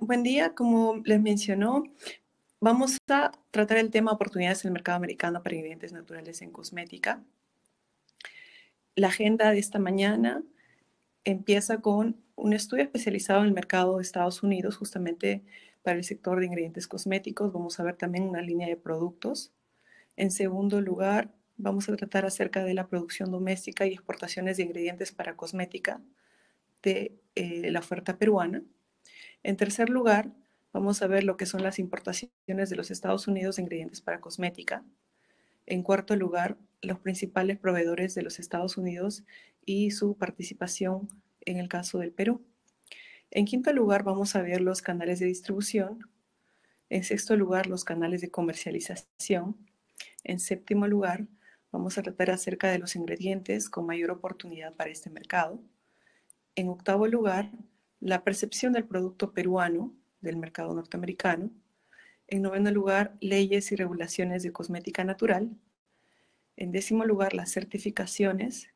buen día. Como les mencionó, vamos a tratar el tema oportunidades en el mercado americano para ingredientes naturales en cosmética. La agenda de esta mañana empieza con un estudio especializado en el mercado de Estados Unidos, justamente para el sector de ingredientes cosméticos. Vamos a ver también una línea de productos. En segundo lugar, vamos a tratar acerca de la producción doméstica y exportaciones de ingredientes para cosmética de eh, la oferta peruana. En tercer lugar, vamos a ver lo que son las importaciones de los Estados Unidos de ingredientes para cosmética. En cuarto lugar, los principales proveedores de los Estados Unidos y su participación en el caso del Perú. En quinto lugar, vamos a ver los canales de distribución. En sexto lugar, los canales de comercialización. En séptimo lugar, vamos a tratar acerca de los ingredientes con mayor oportunidad para este mercado. En octavo lugar, la percepción del producto peruano del mercado norteamericano. En noveno lugar, leyes y regulaciones de cosmética natural. En décimo lugar, las certificaciones.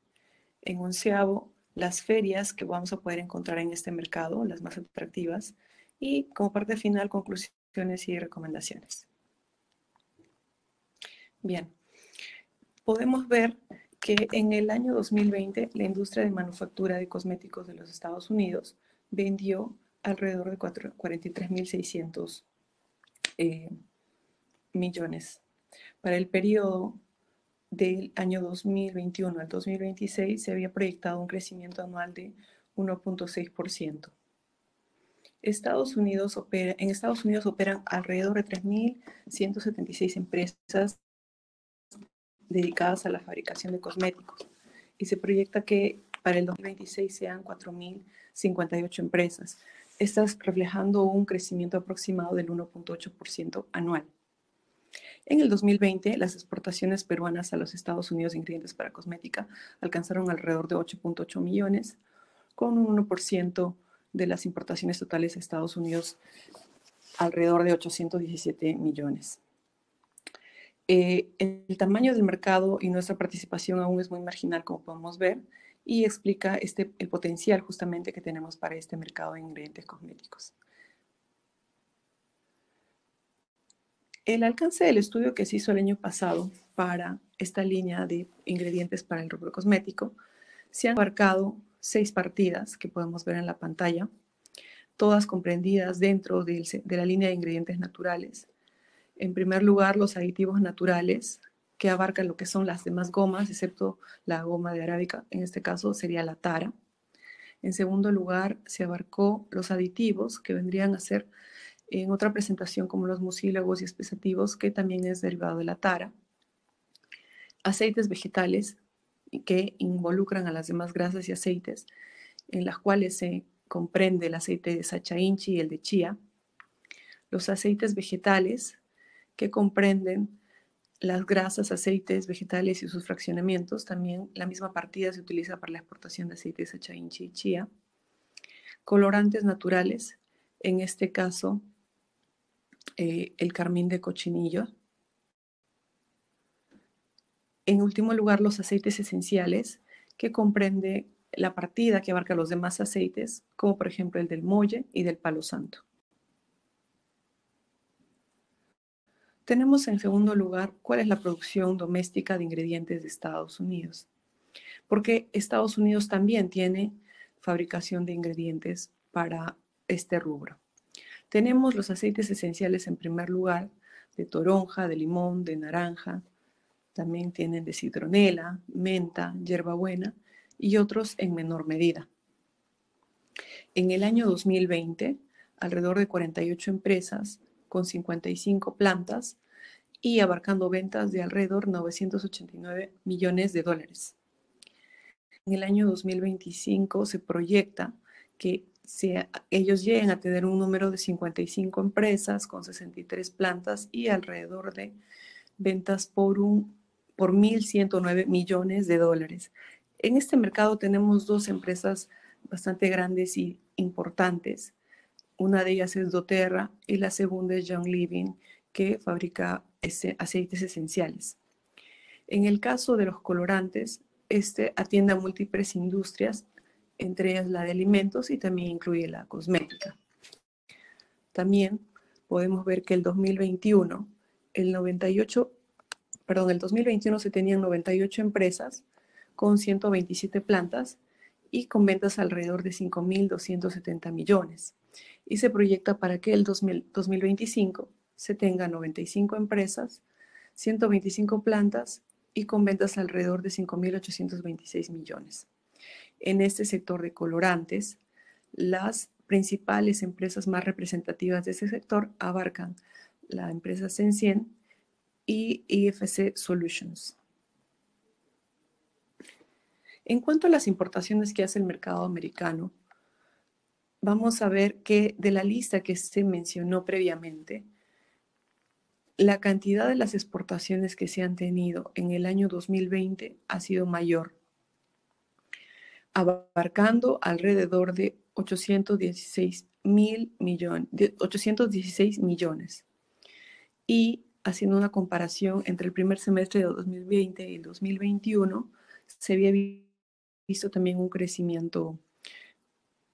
En onceavo, las ferias que vamos a poder encontrar en este mercado, las más atractivas. Y como parte final, conclusiones y recomendaciones. Bien, podemos ver que en el año 2020 la industria de manufactura de cosméticos de los Estados Unidos vendió alrededor de 43.600 eh, millones. Para el periodo del año 2021 al 2026 se había proyectado un crecimiento anual de 1.6%. Estados Unidos opera, en Estados Unidos operan alrededor de 3.176 empresas dedicadas a la fabricación de cosméticos y se proyecta que para el 2026 sean 4.058 empresas. Estas reflejando un crecimiento aproximado del 1.8% anual. En el 2020, las exportaciones peruanas a los Estados Unidos de ingredientes para cosmética alcanzaron alrededor de 8.8 millones, con un 1% de las importaciones totales a Estados Unidos, alrededor de 817 millones. Eh, el tamaño del mercado y nuestra participación aún es muy marginal, como podemos ver y explica este, el potencial justamente que tenemos para este mercado de ingredientes cosméticos. El alcance del estudio que se hizo el año pasado para esta línea de ingredientes para el rubro cosmético, se han abarcado seis partidas que podemos ver en la pantalla, todas comprendidas dentro de la línea de ingredientes naturales. En primer lugar, los aditivos naturales, que abarca lo que son las demás gomas, excepto la goma de arábica, en este caso sería la tara. En segundo lugar, se abarcó los aditivos que vendrían a ser en otra presentación como los mucílagos y espesativos, que también es derivado de la tara. Aceites vegetales que involucran a las demás grasas y aceites, en las cuales se comprende el aceite de Sacha Inchi y el de chía. Los aceites vegetales que comprenden las grasas, aceites, vegetales y sus fraccionamientos. También la misma partida se utiliza para la exportación de aceites a chainchi y chía. Colorantes naturales, en este caso eh, el carmín de cochinillo. En último lugar, los aceites esenciales, que comprende la partida que abarca los demás aceites, como por ejemplo el del molle y del palo santo. Tenemos en segundo lugar cuál es la producción doméstica de ingredientes de Estados Unidos, porque Estados Unidos también tiene fabricación de ingredientes para este rubro. Tenemos los aceites esenciales en primer lugar, de toronja, de limón, de naranja, también tienen de citronela, menta, hierbabuena y otros en menor medida. En el año 2020, alrededor de 48 empresas con 55 plantas y abarcando ventas de alrededor 989 millones de dólares. En el año 2025 se proyecta que ellos lleguen a tener un número de 55 empresas con 63 plantas y alrededor de ventas por, un, por 1.109 millones de dólares. En este mercado tenemos dos empresas bastante grandes y importantes una de ellas es doTERRA y la segunda es Young Living, que fabrica aceites esenciales. En el caso de los colorantes, este atiende a múltiples industrias, entre ellas la de alimentos y también incluye la cosmética. También podemos ver que el 2021, el 98, perdón, el 2021 se tenían 98 empresas con 127 plantas y con ventas alrededor de 5.270 millones y se proyecta para que el 2025 se tenga 95 empresas, 125 plantas y con ventas alrededor de 5.826 millones. En este sector de colorantes, las principales empresas más representativas de ese sector abarcan la empresa Sencien y IFC Solutions. En cuanto a las importaciones que hace el mercado americano, vamos a ver que de la lista que se mencionó previamente, la cantidad de las exportaciones que se han tenido en el año 2020 ha sido mayor, abarcando alrededor de 816 millones, 816 millones. Y haciendo una comparación entre el primer semestre de 2020 y el 2021, se había visto también un crecimiento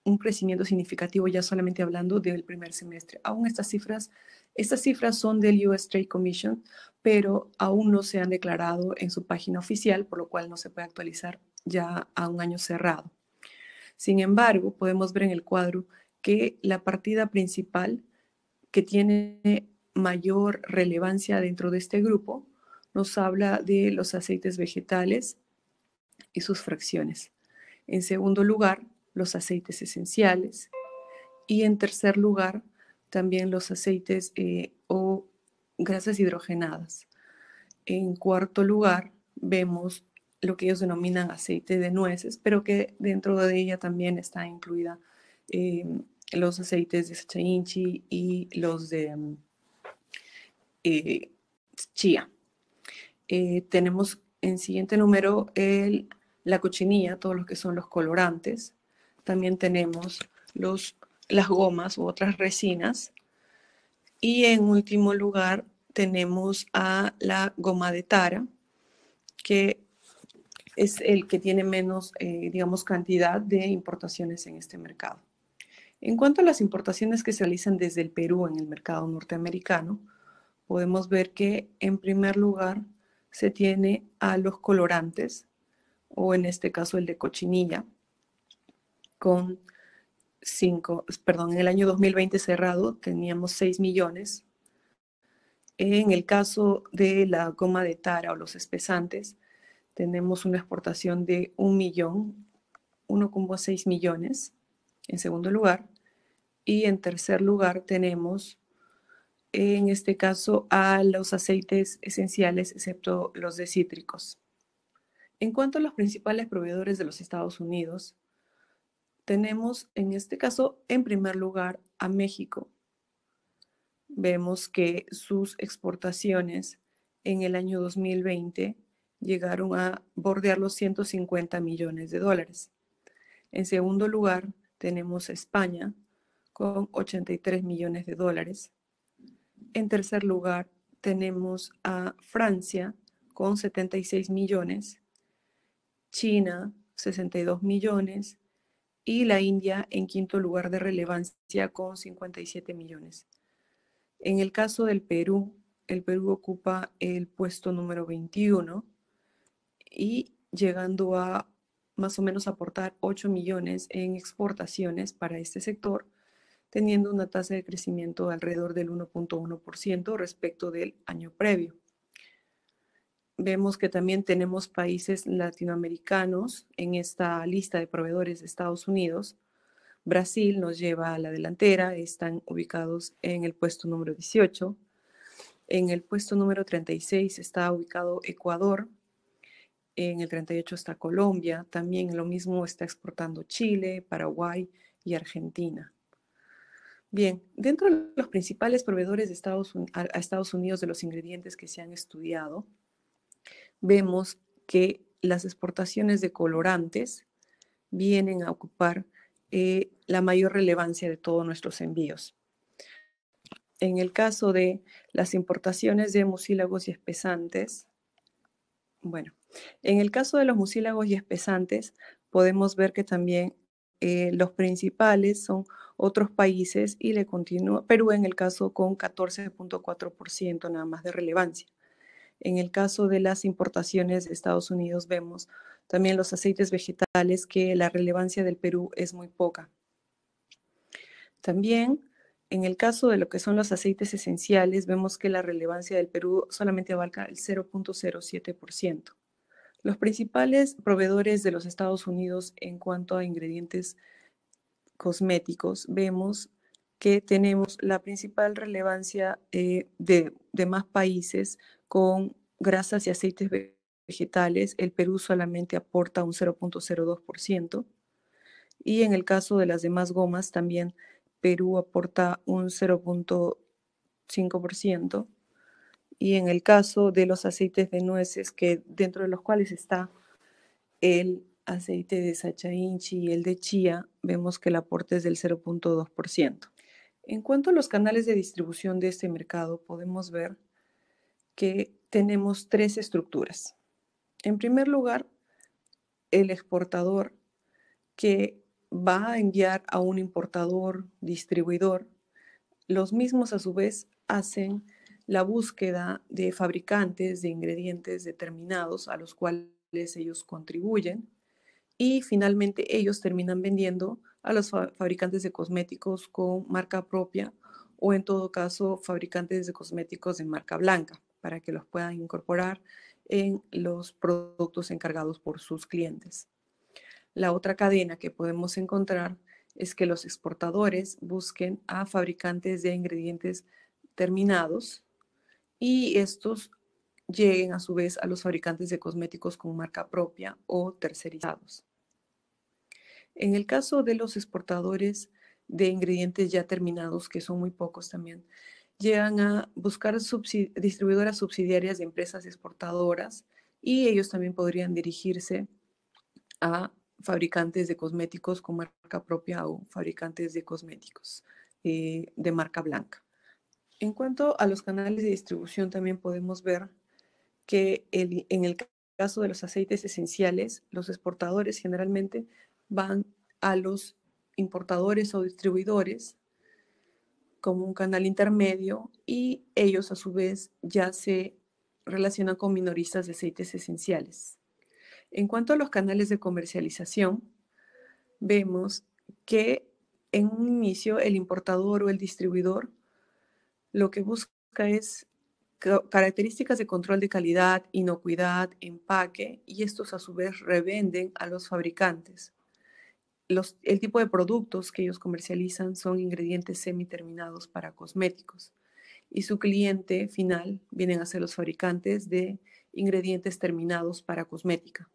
un crecimiento significativo ya solamente hablando del primer semestre. Aún estas cifras, estas cifras son del US Trade Commission, pero aún no se han declarado en su página oficial, por lo cual no se puede actualizar ya a un año cerrado. Sin embargo, podemos ver en el cuadro que la partida principal que tiene mayor relevancia dentro de este grupo nos habla de los aceites vegetales y sus fracciones. En segundo lugar, los aceites esenciales y en tercer lugar también los aceites eh, o grasas hidrogenadas. En cuarto lugar vemos lo que ellos denominan aceite de nueces, pero que dentro de ella también está incluida em, los aceites de sachainchi y los de mm, eh, chía. Eh, tenemos en siguiente número el, la cochinilla, todos los que son los colorantes también tenemos los, las gomas u otras resinas. Y en último lugar tenemos a la goma de tara, que es el que tiene menos, eh, digamos, cantidad de importaciones en este mercado. En cuanto a las importaciones que se realizan desde el Perú en el mercado norteamericano, podemos ver que en primer lugar se tiene a los colorantes, o en este caso el de cochinilla, con 5, perdón, en el año 2020 cerrado teníamos 6 millones. En el caso de la goma de tara o los espesantes, tenemos una exportación de un millón, 1,6 millones en segundo lugar. Y en tercer lugar tenemos, en este caso, a los aceites esenciales, excepto los de cítricos. En cuanto a los principales proveedores de los Estados Unidos, tenemos en este caso, en primer lugar, a México. Vemos que sus exportaciones en el año 2020 llegaron a bordear los 150 millones de dólares. En segundo lugar, tenemos a España con 83 millones de dólares. En tercer lugar, tenemos a Francia con 76 millones, China 62 millones, y la India en quinto lugar de relevancia con 57 millones. En el caso del Perú, el Perú ocupa el puesto número 21 y llegando a más o menos aportar 8 millones en exportaciones para este sector, teniendo una tasa de crecimiento alrededor del 1.1% respecto del año previo vemos que también tenemos países latinoamericanos en esta lista de proveedores de Estados Unidos. Brasil nos lleva a la delantera, están ubicados en el puesto número 18. En el puesto número 36 está ubicado Ecuador, en el 38 está Colombia, también lo mismo está exportando Chile, Paraguay y Argentina. Bien, dentro de los principales proveedores de Estados, a Estados Unidos de los ingredientes que se han estudiado, vemos que las exportaciones de colorantes vienen a ocupar eh, la mayor relevancia de todos nuestros envíos. En el caso de las importaciones de mucílagos y espesantes, bueno, en el caso de los mucílagos y espesantes, podemos ver que también eh, los principales son otros países y le continúa Perú en el caso con 14.4% nada más de relevancia. En el caso de las importaciones de Estados Unidos vemos también los aceites vegetales que la relevancia del Perú es muy poca. También en el caso de lo que son los aceites esenciales, vemos que la relevancia del Perú solamente abarca el 0.07%. Los principales proveedores de los Estados Unidos en cuanto a ingredientes cosméticos, vemos que tenemos la principal relevancia eh, de demás países con grasas y aceites vegetales, el Perú solamente aporta un 0.02%. Y en el caso de las demás gomas, también Perú aporta un 0.5%. Y en el caso de los aceites de nueces, que dentro de los cuales está el aceite de Sacha Inchi y el de chía, vemos que el aporte es del 0.2%. En cuanto a los canales de distribución de este mercado, podemos ver que tenemos tres estructuras. En primer lugar, el exportador que va a enviar a un importador, distribuidor. Los mismos a su vez hacen la búsqueda de fabricantes de ingredientes determinados a los cuales ellos contribuyen y finalmente ellos terminan vendiendo a los fabricantes de cosméticos con marca propia o en todo caso fabricantes de cosméticos de marca blanca para que los puedan incorporar en los productos encargados por sus clientes. La otra cadena que podemos encontrar es que los exportadores busquen a fabricantes de ingredientes terminados y estos lleguen a su vez a los fabricantes de cosméticos con marca propia o tercerizados. En el caso de los exportadores de ingredientes ya terminados, que son muy pocos también, llegan a buscar distribuidoras subsidiarias de empresas exportadoras y ellos también podrían dirigirse a fabricantes de cosméticos con marca propia o fabricantes de cosméticos eh, de marca blanca. En cuanto a los canales de distribución, también podemos ver que en el caso de los aceites esenciales, los exportadores generalmente van a los importadores o distribuidores como un canal intermedio y ellos a su vez ya se relacionan con minoristas de aceites esenciales. En cuanto a los canales de comercialización, vemos que en un inicio el importador o el distribuidor lo que busca es características de control de calidad, inocuidad, empaque y estos a su vez revenden a los fabricantes el tipo de productos que ellos comercializan son ingredientes semi-terminados para cosméticos y su cliente final vienen a ser los fabricantes de ingredientes terminados para cosmética.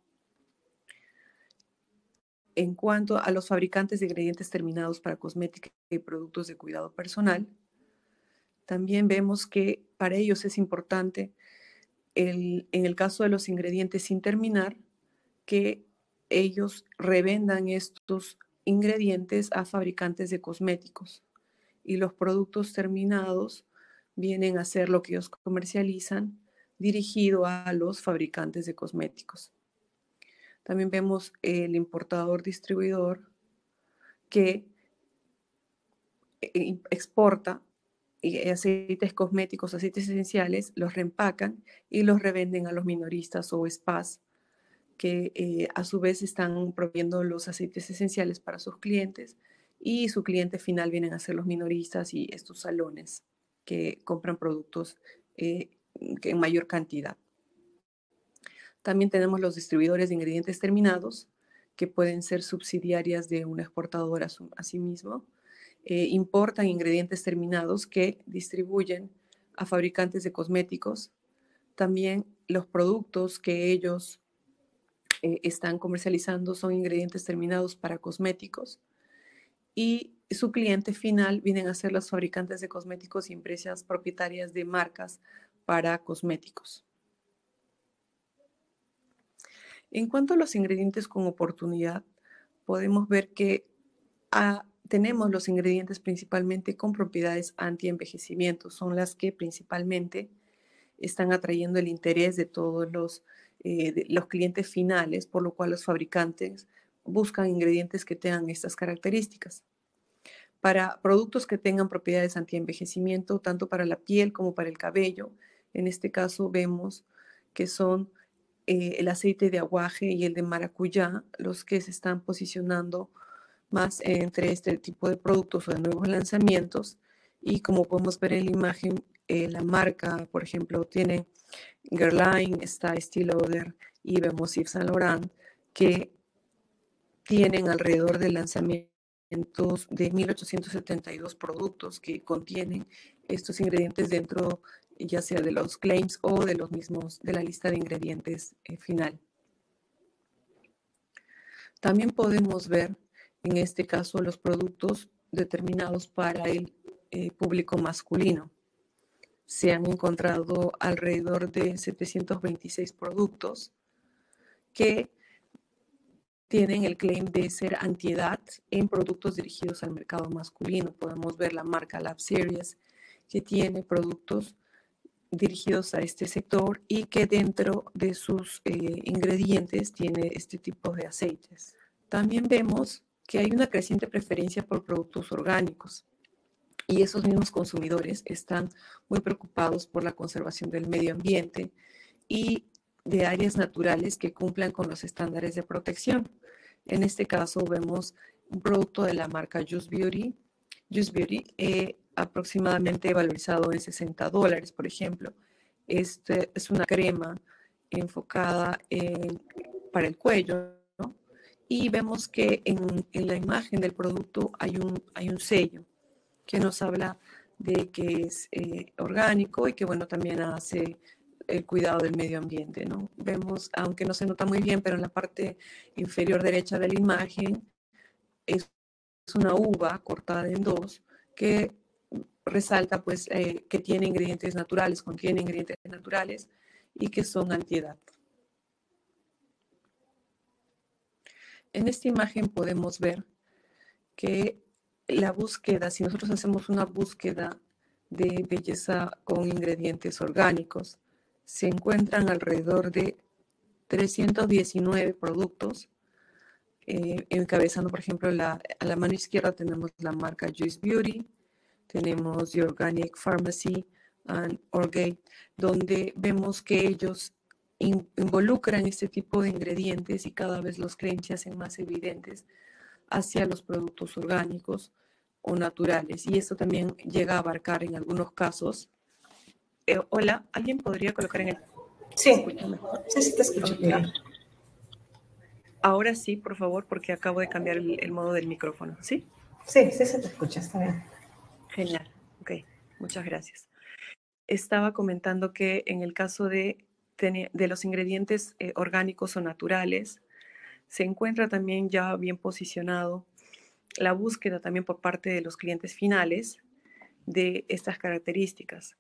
En cuanto a los fabricantes de ingredientes terminados para cosmética y productos de cuidado personal, también vemos que para ellos es importante, en el caso de los ingredientes sin terminar, que ellos revendan estos ingredientes a fabricantes de cosméticos y los productos terminados vienen a ser lo que ellos comercializan dirigido a los fabricantes de cosméticos. También vemos el importador distribuidor que eh, exporta eh, aceites cosméticos, aceites esenciales, los reempacan y los revenden a los minoristas o spas que eh, a su vez están proveyendo los aceites esenciales para sus clientes y su cliente final vienen a ser los minoristas y estos salones que compran productos eh, en mayor cantidad. También tenemos los distribuidores de ingredientes terminados, que pueden ser subsidiarias de una exportadora a sí mismo. Eh, importan ingredientes terminados que distribuyen a fabricantes de cosméticos. También los productos que ellos eh, están comercializando son ingredientes terminados para cosméticos y su cliente final vienen a ser los fabricantes de cosméticos y empresas propietarias de marcas para cosméticos. En cuanto a los ingredientes con oportunidad, podemos ver que ah, tenemos los ingredientes principalmente con propiedades anti-envejecimiento, son las que principalmente están atrayendo el interés de todos los eh, los clientes finales, por lo cual los fabricantes buscan ingredientes que tengan estas características. Para productos que tengan propiedades anti-envejecimiento, tanto para la piel como para el cabello, en este caso vemos que son eh, el aceite de aguaje y el de maracuyá los que se están posicionando más entre este tipo de productos o de nuevos lanzamientos. Y como podemos ver en la imagen, eh, la marca, por ejemplo, tiene Guerlain, está Estee Lauder y vemos Yves Saint Laurent, que tienen alrededor de lanzamientos de 1872 productos que contienen estos ingredientes dentro ya sea de los claims o de los mismos de la lista de ingredientes eh, final. También podemos ver en este caso los productos determinados para el eh, público masculino se han encontrado alrededor de 726 productos que tienen el claim de ser antiedad en productos dirigidos al mercado masculino. Podemos ver la marca Lab Series que tiene productos dirigidos a este sector y que dentro de sus eh, ingredientes tiene este tipo de aceites. También vemos que hay una creciente preferencia por productos orgánicos y esos mismos consumidores están muy preocupados por la conservación del medio ambiente y de áreas naturales que cumplan con los estándares de protección. En este caso vemos un producto de la marca Just Beauty, Beauty eh, aproximadamente valorizado en 60 dólares, por ejemplo. Este es una crema enfocada para el cuello, Y vemos que en, la imagen del producto hay un, hay un sello que nos habla de que es eh, orgánico y que bueno, también hace el cuidado del medio ambiente, ¿no? Vemos, aunque no se nota muy bien, pero en la parte inferior derecha de la imagen es una uva cortada en dos que resalta pues eh, que tiene ingredientes naturales, contiene ingredientes naturales y que son antiedad. En esta imagen podemos ver que la búsqueda, si nosotros hacemos una búsqueda de belleza con ingredientes orgánicos, se encuentran alrededor de 319 productos. Eh, encabezando, por ejemplo, a la mano izquierda tenemos la marca Juice Beauty, tenemos The Organic Pharmacy and Orgate, donde vemos que ellos involucran este tipo de ingredientes y cada vez los creencias hacen más evidentes hacia los productos orgánicos o naturales. Y esto también llega a abarcar en algunos casos. Eh, hola, ¿alguien podría colocar en el... Sí, sí, sí te escucho. Ahora sí, por favor, porque acabo de cambiar el, modo del micrófono, ¿sí? Sí, sí se te escucha, está bien. Genial, ok, muchas gracias. Estaba comentando que en el caso de, de los ingredientes eh, orgánicos o naturales, se encuentra también ya bien posicionado la búsqueda también por parte de los clientes finales de estas características.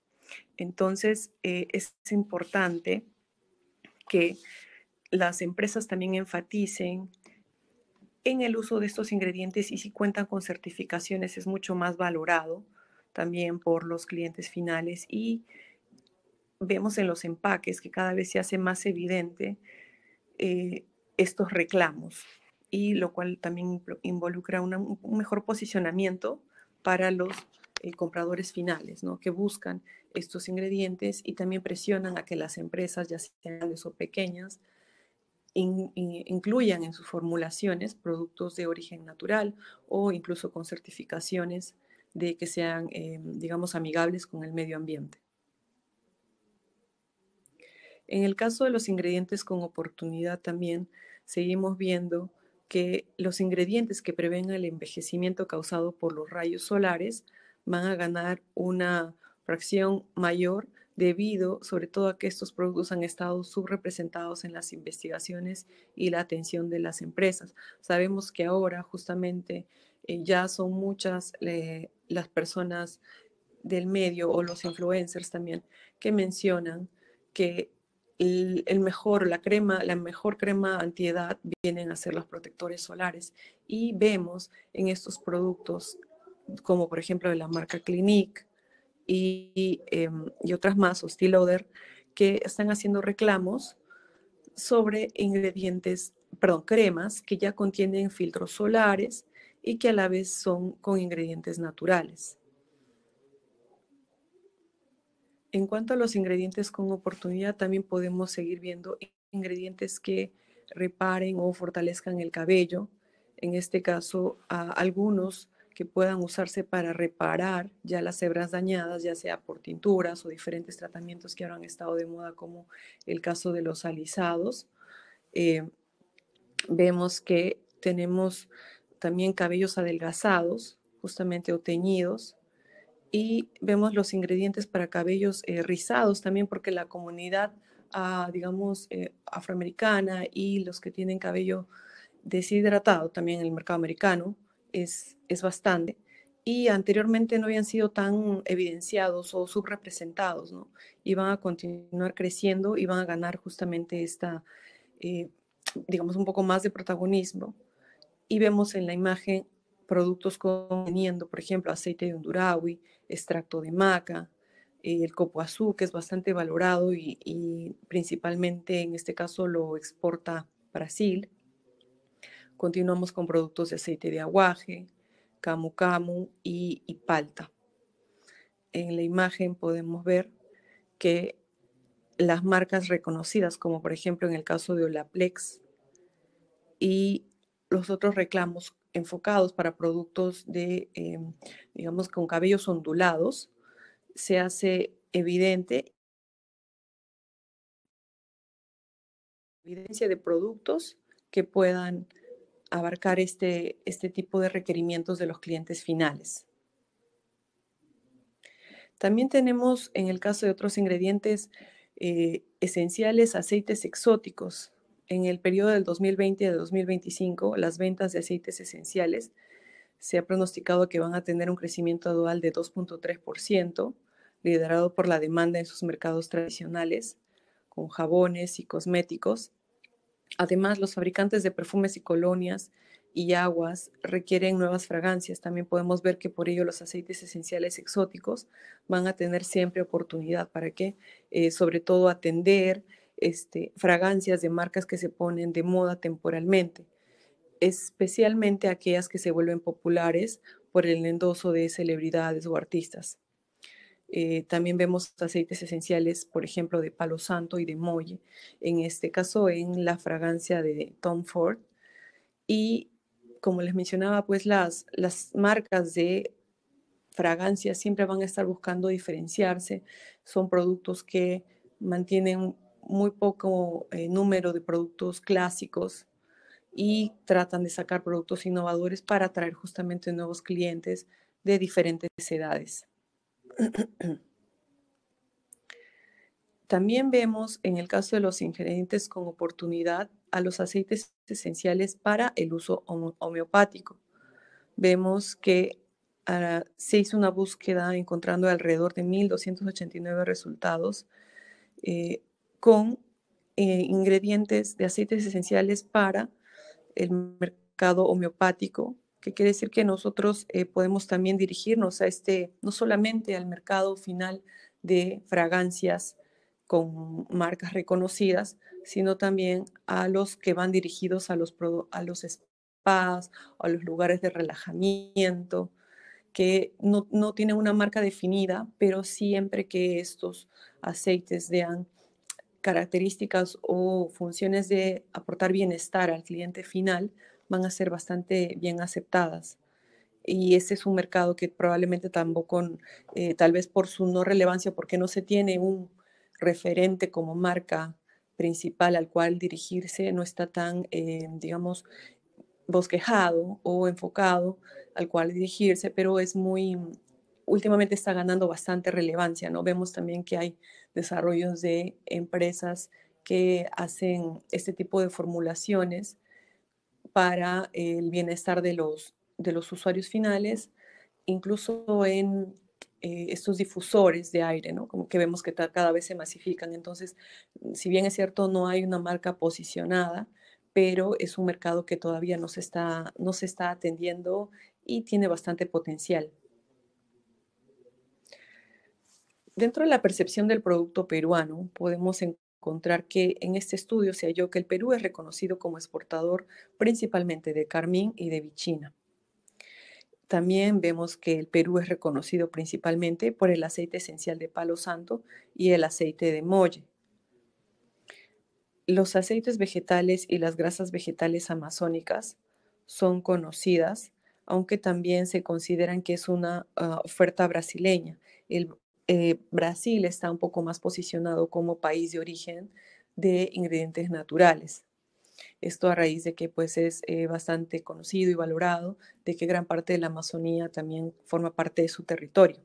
Entonces, eh, es importante que las empresas también enfaticen en el uso de estos ingredientes y si cuentan con certificaciones es mucho más valorado también por los clientes finales y vemos en los empaques que cada vez se hace más evidente eh, estos reclamos y lo cual también involucra un mejor posicionamiento para los eh, compradores finales, ¿no? que buscan estos ingredientes y también presionan a que las empresas, ya sean grandes o pequeñas, incluyan en sus formulaciones productos de origen natural o incluso con certificaciones de que sean, eh, digamos, amigables con el medio ambiente. En el caso de los ingredientes con oportunidad también, seguimos viendo que los ingredientes que prevengan el envejecimiento causado por los rayos solares van a ganar una fracción mayor debido sobre todo a que estos productos han estado subrepresentados en las investigaciones y la atención de las empresas. Sabemos que ahora justamente eh, ya son muchas eh, las personas del medio o los influencers también que mencionan que el, mejor, la crema, la mejor crema antiedad vienen a ser los protectores solares y vemos en estos productos como por ejemplo de la marca Clinique y, em, otras más, o que están haciendo reclamos sobre ingredientes, perdón, cremas que ya contienen filtros solares y que a la vez son con ingredientes naturales. En cuanto a los ingredientes con oportunidad, también podemos seguir viendo ingredientes que reparen o fortalezcan el cabello. En este caso, algunos que puedan usarse para reparar ya las hebras dañadas, ya sea por tinturas o diferentes tratamientos que ahora han estado de moda, como el caso de los alisados. Eh, vemos que tenemos también cabellos adelgazados, justamente o teñidos, y vemos los ingredientes para cabellos eh, rizados también porque la comunidad, ah, digamos, eh, afroamericana y los que tienen cabello deshidratado también en el mercado americano es, es bastante y anteriormente no habían sido tan evidenciados o subrepresentados, ¿no? Y van a continuar creciendo y van a ganar justamente esta, eh, digamos, un poco más de protagonismo. Y vemos en la imagen productos conteniendo, por ejemplo, aceite de undurawi, extracto de maca, eh, el copo azul que es bastante valorado y, principalmente en este caso lo exporta Brasil. Continuamos con productos de aceite de aguaje, camu camu y, y palta. En la imagen podemos ver que las marcas reconocidas, como por ejemplo en el caso de Olaplex y los otros reclamos enfocados para productos de, em, digamos, con cabellos ondulados, se hace evidente evidencia de productos que puedan abarcar este, este, tipo de requerimientos de los clientes finales. También tenemos, en el caso de otros ingredientes eh, esenciales, aceites exóticos, en el periodo del 2020 a 2025, las ventas de aceites esenciales se ha pronosticado que van a tener un crecimiento dual de 2.3%, liderado por la demanda en sus mercados tradicionales, con jabones y cosméticos. Además, los fabricantes de perfumes y colonias y aguas requieren nuevas fragancias. También podemos ver que por ello los aceites esenciales exóticos van a tener siempre oportunidad para que, eh, sobre todo, atender este, fragancias de marcas que se ponen de moda temporalmente, especialmente aquellas que se vuelven populares por el endoso de celebridades o artistas. Eh, también vemos aceites esenciales, por ejemplo, de palo santo y de molle, en este caso en la fragancia de Tom Ford. Y como les mencionaba, pues las, las marcas de fragancias siempre van a estar buscando diferenciarse. Son productos que mantienen muy poco eh, número de productos clásicos y tratan de sacar productos innovadores para atraer justamente nuevos clientes de diferentes edades. También vemos en el caso de los ingredientes con oportunidad a los aceites esenciales para el uso homeopático. Vemos que ah, se hizo una búsqueda encontrando alrededor de 1.289 resultados eh, con eh, ingredientes de aceites esenciales para el mercado homeopático, que quiere decir que nosotros eh, podemos también dirigirnos a este, no solamente al mercado final de fragancias con marcas reconocidas, sino también a los que van dirigidos a los, a los spas, a los lugares de relajamiento, que no, no tienen una marca definida, pero siempre que estos aceites de características o funciones de aportar bienestar al cliente final van a ser bastante bien aceptadas. Y ese es un mercado que probablemente tampoco, eh, tal vez por su no relevancia, porque no se tiene un referente como marca principal al cual dirigirse, no está tan, eh, digamos, bosquejado o enfocado al cual dirigirse, pero es muy últimamente está ganando bastante relevancia, ¿no? Vemos también que hay desarrollos de empresas que hacen este tipo de formulaciones para el bienestar de los, de los usuarios finales, incluso en eh, estos difusores de aire, ¿no? Como que vemos que cada vez se masifican. Entonces, si bien es cierto, no hay una marca posicionada, pero es un mercado que todavía no se está, no se está atendiendo y tiene bastante potencial. dentro de la percepción del producto peruano podemos encontrar que en este estudio se halló que el Perú es reconocido como exportador principalmente de carmín y de bichina. También vemos que el Perú es reconocido principalmente por el aceite esencial de palo santo y el aceite de molle. Los aceites vegetales y las grasas vegetales amazónicas son conocidas, aunque también se consideran que es una ah, oferta brasileña. El eh, Brasil está un poco más posicionado como país de origen de ingredientes naturales. Esto a raíz de que pues es eh, bastante conocido y valorado de que gran parte de la Amazonía también forma parte de su territorio.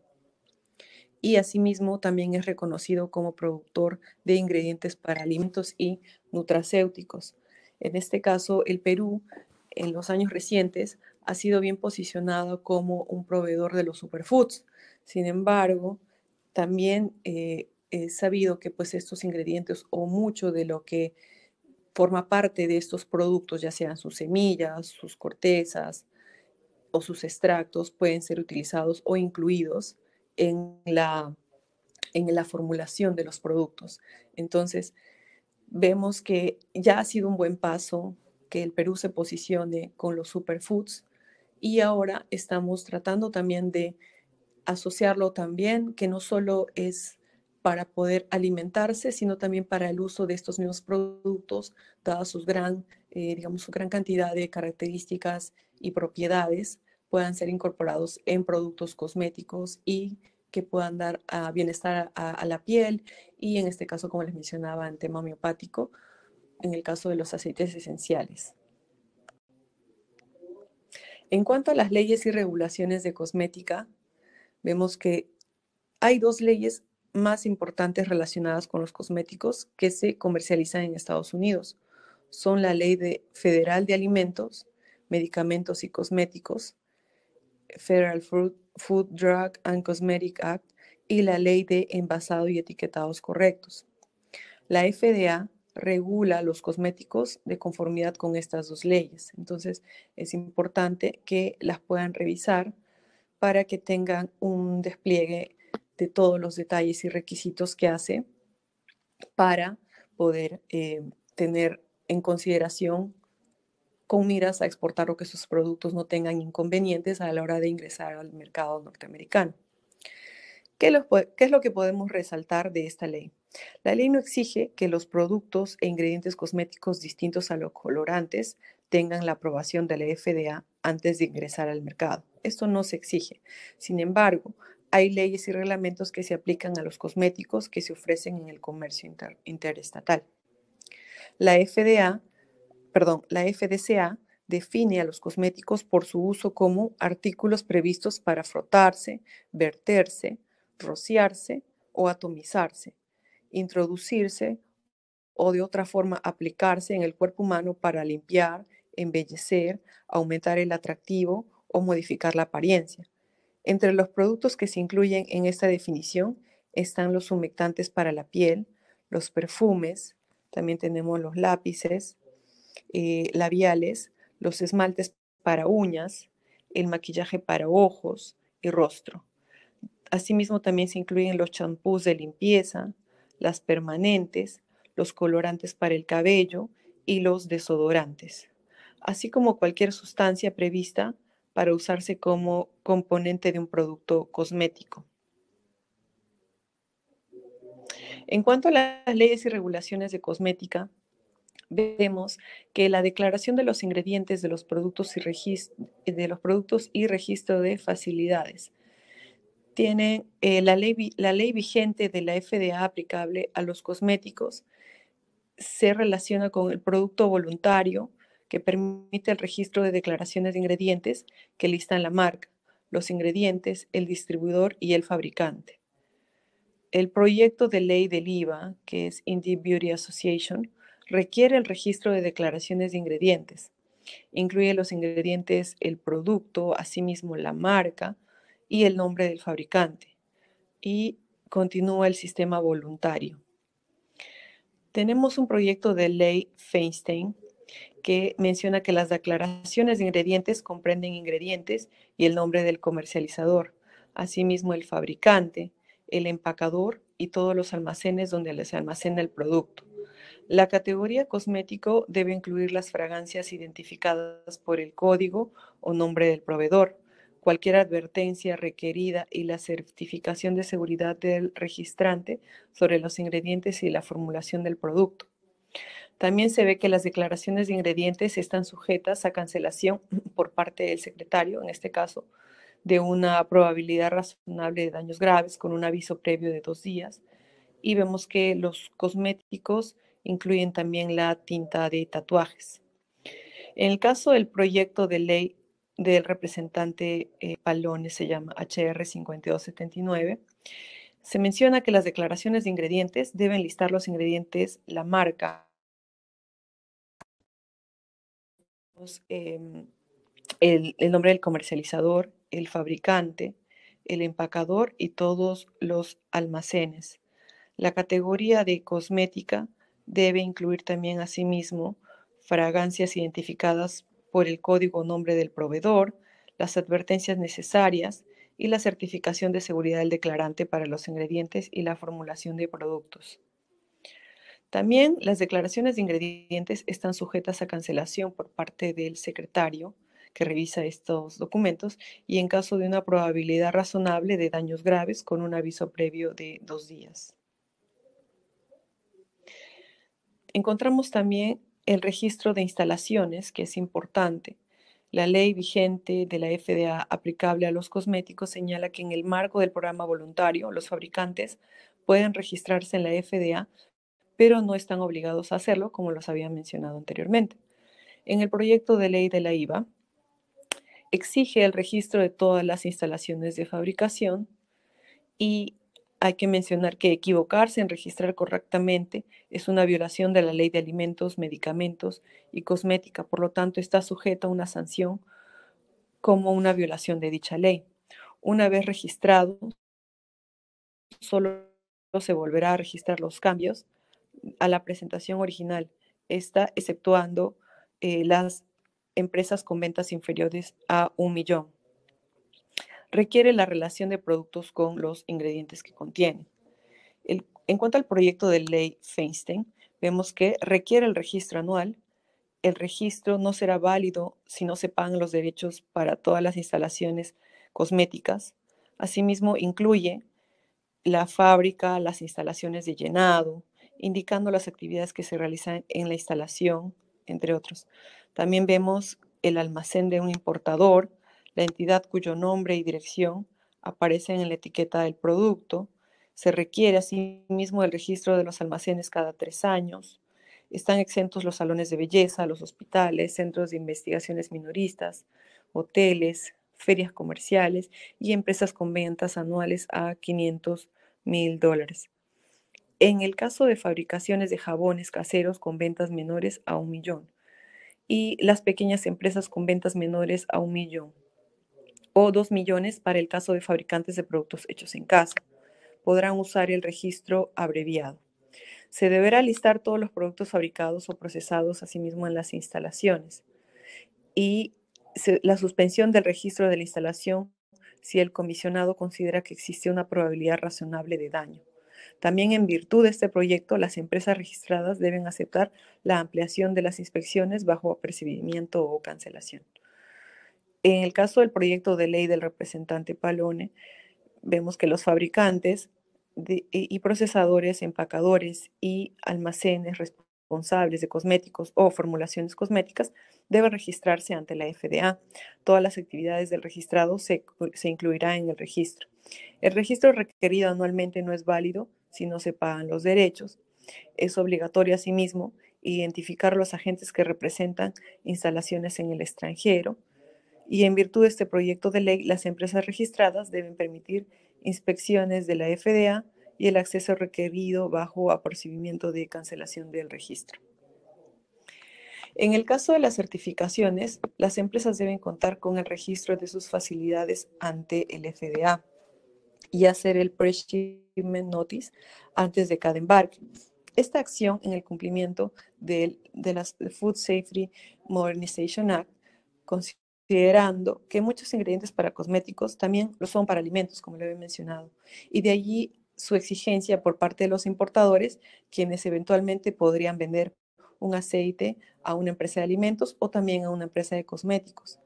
Y asimismo también es reconocido como productor de ingredientes para alimentos y nutracéuticos. En este caso, el Perú en los años recientes ha sido bien posicionado como un proveedor de los superfoods. Sin embargo, también eh, he sabido que pues estos ingredientes o mucho de lo que forma parte de estos productos, ya sean sus semillas, sus cortezas o sus extractos, pueden ser utilizados o incluidos en la, en la formulación de los productos. Entonces, vemos que ya ha sido un buen paso que el Perú se posicione con los superfoods y ahora estamos tratando también de asociarlo también, que no solo es para poder alimentarse, sino también para el uso de estos mismos productos, dada gran, eh, digamos, su gran cantidad de características y propiedades, puedan ser incorporados en productos cosméticos y que puedan dar ah, bienestar a, a, la piel y en este caso, como les mencionaba, en tema homeopático, en el caso de los aceites esenciales. En cuanto a las leyes y regulaciones de cosmética, vemos que hay dos leyes más importantes relacionadas con los cosméticos que se comercializan en Estados Unidos. Son la Ley Federal de Alimentos, Medicamentos y Cosméticos, Federal Food, Food, Drug and Cosmetic Act, y la Ley de Envasado y Etiquetados Correctos. La FDA regula los cosméticos de conformidad con estas dos leyes. Entonces, es importante que las puedan revisar para que tengan un despliegue de todos los detalles y requisitos que hace para poder eh, tener en consideración con miras a exportar o que sus productos no tengan inconvenientes a la hora de ingresar al mercado norteamericano. ¿Qué, es lo que podemos resaltar de esta ley? La ley no exige que los productos e ingredientes cosméticos distintos a los colorantes tengan la aprobación de la FDA antes de ingresar al mercado. Esto no se exige. Sin embargo, hay leyes y reglamentos que se aplican a los cosméticos que se ofrecen en el comercio interestatal. La FDA, perdón, la FDCA define a los cosméticos por su uso como artículos previstos para frotarse, verterse, rociarse o atomizarse, introducirse o de otra forma aplicarse en el cuerpo humano para limpiar embellecer, aumentar el atractivo o modificar la apariencia. Entre los productos que se incluyen en esta definición están los humectantes para la piel, los perfumes, también tenemos los lápices, eh, labiales, los esmaltes para uñas, el maquillaje para ojos y rostro. Asimismo también se incluyen los champús de limpieza, las permanentes, los colorantes para el cabello y los desodorantes así como cualquier sustancia prevista para usarse como componente de un producto cosmético. En cuanto a las leyes y regulaciones de cosmética, vemos que la declaración de los ingredientes de los productos y, registro, de los productos y registro de facilidades tiene eh, la ley vigente de la FDA aplicable a los cosméticos se relaciona con el producto voluntario, que permite el registro de declaraciones de ingredientes que listan la marca, los ingredientes, el distribuidor y el fabricante. El proyecto de ley del IVA, que es Indie Beauty Association, requiere el registro de declaraciones de ingredientes. Incluye los ingredientes, el producto, asimismo la marca y el nombre del fabricante. Y continúa el sistema voluntario. Tenemos un proyecto de ley Feinstein que menciona que las declaraciones de ingredientes comprenden ingredientes y el nombre del comercializador, asimismo el fabricante, el empacador y todos los almacenes donde se almacena el producto. La categoría cosmético debe incluir las fragancias identificadas por el código o nombre del proveedor, cualquier advertencia requerida y la certificación de seguridad del registrante sobre los ingredientes y la formulación del producto. También se ve que las declaraciones de ingredientes están sujetas a cancelación por parte del secretario, en este caso, de una probabilidad razonable de daños graves con un aviso previo de dos días. Y vemos que los cosméticos incluyen también la tinta de tatuajes. En el caso del proyecto de ley del representante eh, Palones, se llama HR 5279, se menciona que las declaraciones de ingredientes deben listar los ingredientes, la marca, Em, el, el nombre del comercializador, el fabricante, el empacador y todos los almacenes. La categoría de cosmética debe incluir también asimismo fragancias identificadas por el código o nombre del proveedor, las advertencias necesarias y la certificación de seguridad del declarante para los ingredientes y la formulación de productos. También las declaraciones de ingredientes están sujetas a cancelación por parte del secretario que revisa estos documentos y en caso de una probabilidad razonable de daños graves con un aviso previo de dos días. Encontramos también el registro de instalaciones, que es importante. La ley vigente de la FDA aplicable a los cosméticos señala que en el marco del programa voluntario, los fabricantes pueden registrarse en la FDA pero no están obligados a hacerlo, como los había mencionado anteriormente. En el proyecto de ley de la IVA, exige el registro de todas las instalaciones de fabricación y hay que mencionar que equivocarse en registrar correctamente es una violación de la ley de alimentos, medicamentos y cosmética, por lo tanto está sujeta a una sanción como una violación de dicha ley. Una vez registrado, solo se volverá a registrar los cambios a la presentación original, está exceptuando eh, las empresas con ventas inferiores a un millón. Requiere la relación de productos con los ingredientes que contienen. en cuanto al proyecto de ley Feinstein, vemos que requiere el registro anual. El registro no será válido si no se pagan los derechos para todas las instalaciones cosméticas. Asimismo, incluye la fábrica, las instalaciones de llenado, indicando las actividades que se realizan en la instalación, entre otros. También vemos el almacén de un importador, la entidad cuyo nombre y dirección aparecen en la etiqueta del producto. Se requiere asimismo el registro de los almacenes cada tres años. Están exentos los salones de belleza, los hospitales, centros de investigaciones minoristas, hoteles, ferias comerciales y empresas con ventas anuales a 500 mil dólares en el caso de fabricaciones de jabones caseros con ventas menores a un millón y las pequeñas empresas con ventas menores a un millón o dos millones para el caso de fabricantes de productos hechos en casa. Podrán usar el registro abreviado. Se deberá listar todos los productos fabricados o procesados asimismo en las instalaciones y la suspensión del registro de la instalación si el comisionado considera que existe una probabilidad razonable de daño. También en virtud de este proyecto, las empresas registradas deben aceptar la ampliación de las inspecciones bajo apercibimiento o cancelación. En el caso del proyecto de ley del representante Palone, vemos que los fabricantes y procesadores, empacadores y almacenes responsables de cosméticos o formulaciones cosméticas deben registrarse ante la FDA. Todas las actividades del registrado se, se en el registro. El registro requerido anualmente no es válido si no se pagan los derechos. Es obligatorio, asimismo, identificar los agentes que representan instalaciones en el extranjero. Y en virtud de este proyecto de ley, las empresas registradas deben permitir inspecciones de la FDA y el acceso requerido bajo apercibimiento de cancelación del registro. En el caso de las certificaciones, las empresas deben contar con el registro de sus facilidades ante el FDA y hacer el pre-shipment notice antes de cada embarque. Esta acción en el cumplimiento del, de las Food Safety Modernization Act, considerando que muchos ingredientes para cosméticos también lo son para alimentos, como lo he mencionado, y de allí su exigencia por parte de los importadores, quienes eventualmente podrían vender un aceite a una empresa de alimentos o también a una empresa de cosméticos.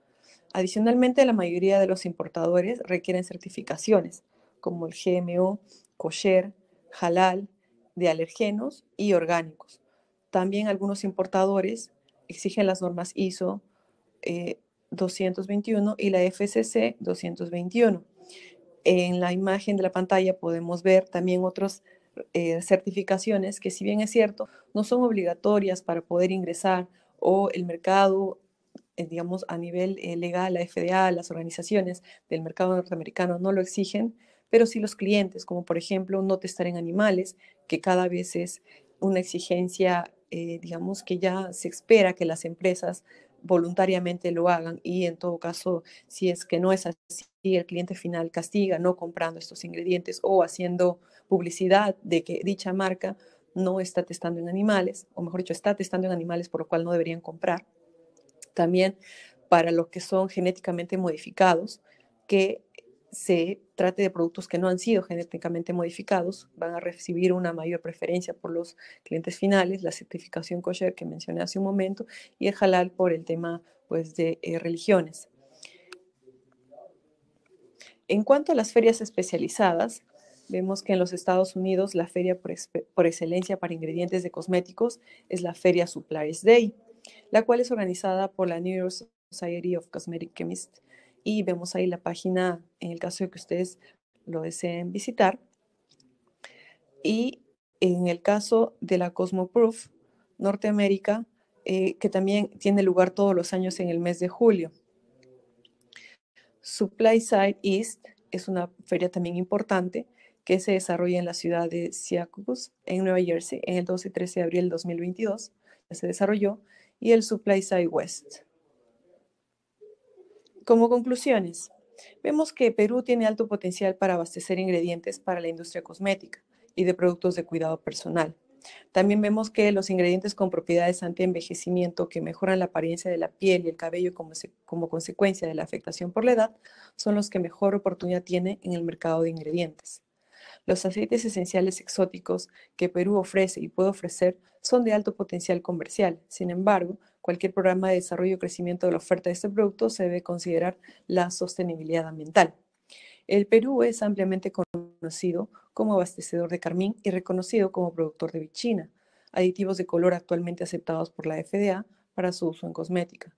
Adicionalmente, la mayoría de los importadores requieren certificaciones, como el GMO, kosher, halal, de alergenos y orgánicos. También algunos importadores exigen las normas ISO 221 eh, y la FCC 221. En la imagen de la pantalla podemos ver también otras eh, certificaciones que si bien es cierto, no son obligatorias para poder ingresar o el mercado eh, digamos, a nivel legal, la FDA, las organizaciones del mercado norteamericano no lo exigen, pero si los clientes, como por ejemplo no testar en animales, que cada vez es una exigencia, eh, digamos, que ya se espera que las empresas voluntariamente lo hagan y en todo caso, si es que no es así, el cliente final castiga no comprando estos ingredientes o haciendo publicidad de que dicha marca no está testando en animales, o mejor dicho, está testando en animales por lo cual no deberían comprar. También para los que son genéticamente modificados, que se trate de productos que no han sido genéticamente modificados, van a recibir una mayor preferencia por los clientes finales, la certificación kosher que mencioné hace un momento y el halal por el tema pues, de eh, religiones. En cuanto a las ferias especializadas, vemos que en los Estados Unidos la feria por, por excelencia para ingredientes de cosméticos es la Feria Suppliers Day, la cual es organizada por la New York Society of Cosmetic Chemists y vemos ahí la página en el caso de que ustedes lo deseen visitar. Y en el caso de la Cosmoproof Norteamérica, eh, que también tiene lugar todos los años en el mes de julio. Supply Side East es una feria también importante que se desarrolla en la ciudad de Syracuse, en Nueva Jersey, en el 12 y 13 de abril de 2022. Ya se desarrolló. Y el Supply Side West, como conclusiones, vemos que Perú tiene alto potencial para abastecer ingredientes para la industria cosmética y de productos de cuidado personal. También vemos que los ingredientes con propiedades anti-envejecimiento que mejoran la apariencia de la piel y el cabello como, consecuencia de la afectación por la edad son los que mejor oportunidad tiene en el mercado de ingredientes. Los aceites esenciales exóticos que Perú ofrece y puede ofrecer son de alto potencial comercial. Sin embargo, cualquier programa de desarrollo y crecimiento de la oferta de este producto se debe considerar la sostenibilidad ambiental. El Perú es ampliamente conocido como abastecedor de carmín y reconocido como productor de bichina, aditivos de color actualmente aceptados por la FDA para su uso en cosmética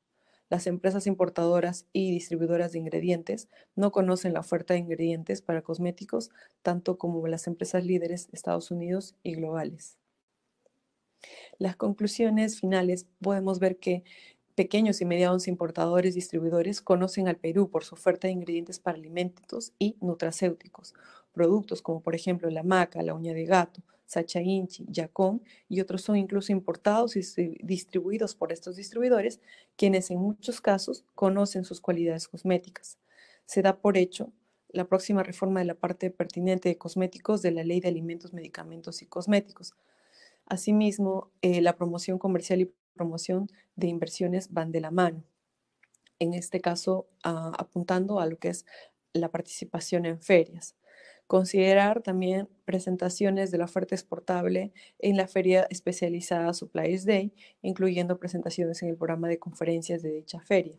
las empresas importadoras y distribuidoras de ingredientes no conocen la oferta de ingredientes para cosméticos, tanto como las empresas líderes de Estados Unidos y globales. Las conclusiones finales podemos ver que pequeños y medianos importadores, y distribuidores conocen al Perú por su oferta de ingredientes para alimentos y nutracéuticos, productos como por ejemplo la maca, la uña de gato, Sacha Inchi, Yacón y otros son incluso importados y distribuidos por estos distribuidores, quienes en muchos casos conocen sus cualidades cosméticas. Se da por hecho la próxima reforma de la parte pertinente de cosméticos de la Ley de Alimentos, Medicamentos y Cosméticos. Asimismo, eh, la promoción comercial y promoción de inversiones van de la mano, en este caso apuntando a lo que es la participación en ferias. Considerar también presentaciones de la oferta exportable en la feria especializada Supplies Day, incluyendo presentaciones en el programa de conferencias de dicha feria.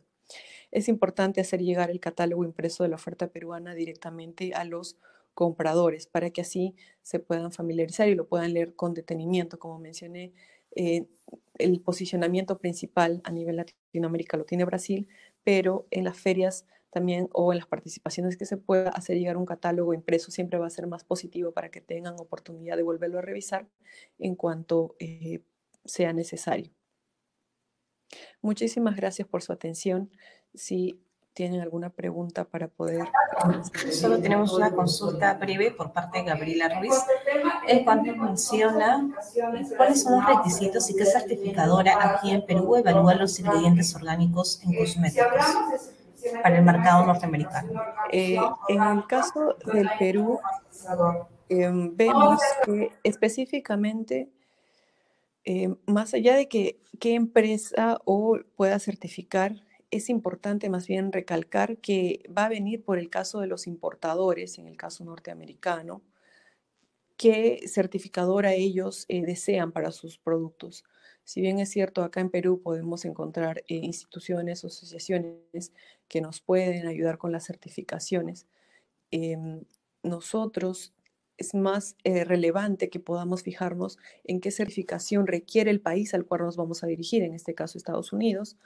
Es importante hacer llegar el catálogo impreso de la oferta peruana directamente a los compradores para que así se puedan familiarizar y lo puedan leer con detenimiento. Como mencioné, eh, el posicionamiento principal a nivel Latinoamérica lo tiene Brasil, pero en las ferias también o en las participaciones que se pueda hacer llegar un catálogo impreso siempre va a ser más positivo para que tengan oportunidad de volverlo a revisar en cuanto eh, sea necesario. Muchísimas gracias por su atención. Si tienen alguna pregunta para poder... Solo tenemos una consulta breve por parte de Gabriela Ruiz. En cuanto menciona cuáles son los requisitos y qué certificadora aquí en Perú evalúa los ingredientes orgánicos en cosméticos para el mercado norteamericano? Eh, en el caso del Perú, em, vemos que específicamente, em, más allá de que qué empresa o pueda certificar, es importante más bien recalcar que va a venir por el caso de los importadores, en el caso norteamericano, qué certificadora ellos eh, desean para sus productos. Si bien es cierto, acá en Perú podemos encontrar eh, instituciones asociaciones que nos pueden ayudar con las certificaciones. Em, nosotros es más eh, relevante que podamos fijarnos en qué certificación requiere el país al cual nos vamos a dirigir, en este caso Estados Unidos.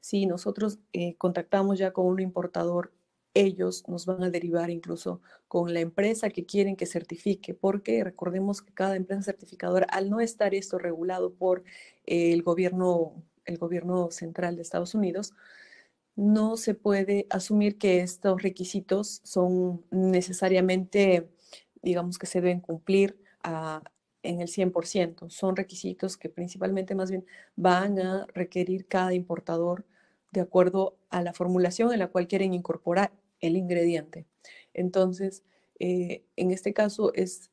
Si nosotros eh, contactamos ya con un importador, ellos nos van a derivar incluso con la empresa que quieren que certifique, porque recordemos que cada empresa certificadora, al no estar esto regulado por el, gobierno, el gobierno central de Estados Unidos, no se puede asumir que estos requisitos son necesariamente, digamos, que se deben cumplir en el 100%. Son requisitos que principalmente más bien van a requerir cada importador de acuerdo a la formulación en la cual quieren incorporar el ingrediente. Entonces, eh, en este caso es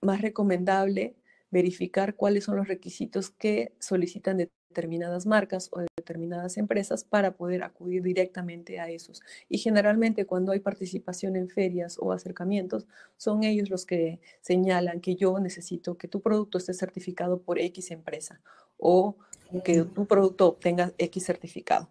más recomendable verificar cuáles son los requisitos que solicitan determinadas marcas o determinadas empresas para poder acudir directamente a esos. Y generalmente cuando hay participación en ferias o acercamientos, son ellos los que señalan que yo necesito que tu producto esté certificado por X empresa o que tu producto obtenga X certificado.